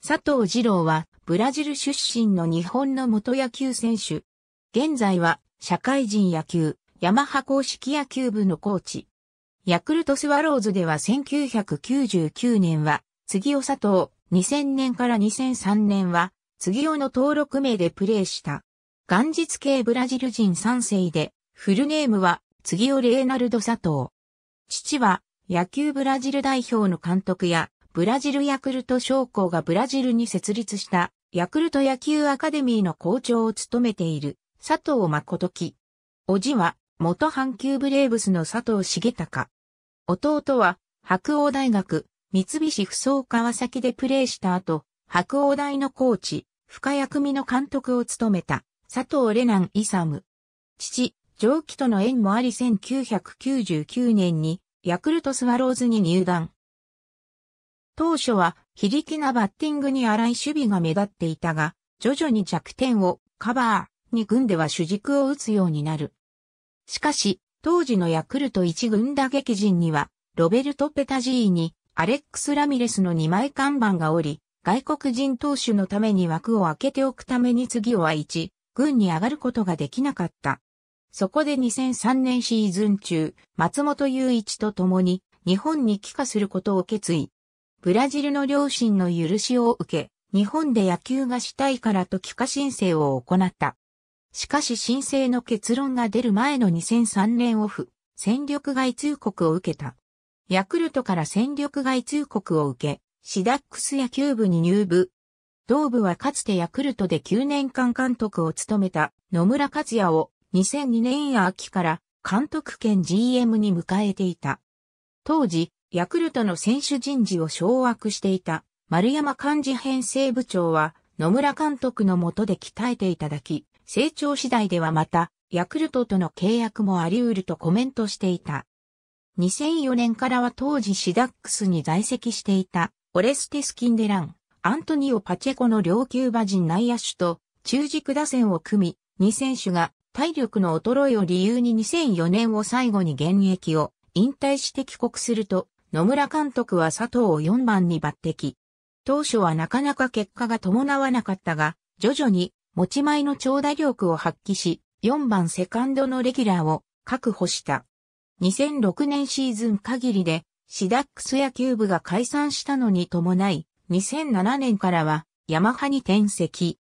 佐藤二郎は、ブラジル出身の日本の元野球選手。現在は、社会人野球、ヤマハ公式野球部のコーチ。ヤクルトスワローズでは1999年は、次尾佐藤、2000年から2003年は、次尾の登録名でプレーした。元日系ブラジル人3世で、フルネームは、次尾レーナルド佐藤。父は、野球ブラジル代表の監督や、ブラジルヤクルト将校がブラジルに設立したヤクルト野球アカデミーの校長を務めている佐藤誠樹。おじは元阪急ブレーブスの佐藤茂隆。弟は白鴎大学三菱不走川崎でプレーした後、白鴎大のコーチ、深谷組の監督を務めた佐藤レナン・イサム。父、上記との縁もあり1999年にヤクルトスワローズに入団。当初は、非力なバッティングに荒い守備が目立っていたが、徐々に弱点をカバーに軍では主軸を打つようになる。しかし、当時のヤクルト一軍打撃陣には、ロベルト・ペタジーに、アレックス・ラミレスの2枚看板がおり、外国人投手のために枠を開けておくために次を愛知、軍に上がることができなかった。そこで2003年シーズン中、松本雄一と共に日本に帰化することを決意。ブラジルの両親の許しを受け、日本で野球がしたいからと許可申請を行った。しかし申請の結論が出る前の2003年オフ、戦力外通告を受けた。ヤクルトから戦力外通告を受け、シダックス野球部に入部。同部はかつてヤクルトで9年間監督を務めた野村克也を2002年秋から監督兼 GM に迎えていた。当時、ヤクルトの選手人事を掌握していた丸山幹事編成部長は野村監督の下で鍛えていただき、成長次第ではまたヤクルトとの契約もあり得るとコメントしていた。2004年からは当時シダックスに在籍していたオレステス・キンデラン、アントニオ・パチェコの両キューバ人内野手と中軸打線を組み、2選手が体力の衰えを理由に2004年を最後に現役を引退して帰国すると、野村監督は佐藤を4番に抜擢。当初はなかなか結果が伴わなかったが、徐々に持ち前の長打力を発揮し、4番セカンドのレギュラーを確保した。2006年シーズン限りで、シダックス野球部が解散したのに伴い、2007年からは、ヤマハに転籍。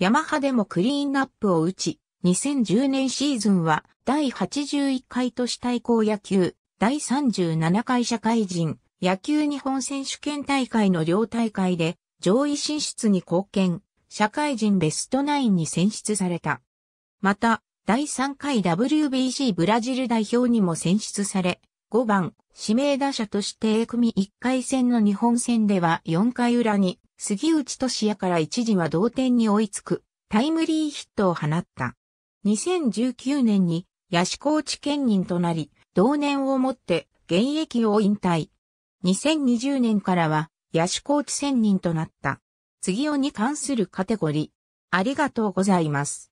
ヤマハでもクリーンナップを打ち、2010年シーズンは第81回都市対抗野球第37回社会人野球日本選手権大会の両大会で上位進出に貢献、社会人ベストナインに選出された。また、第3回 WBC ブラジル代表にも選出され、5番指名打者として A 組1回戦の日本戦では4回裏に杉内俊也から一時は同点に追いつくタイムリーヒットを放った。2019年に野手コーチ兼任となり、同年をもって現役を引退。2020年からは野手コーチ専任となった。次をに関するカテゴリー。ありがとうございます。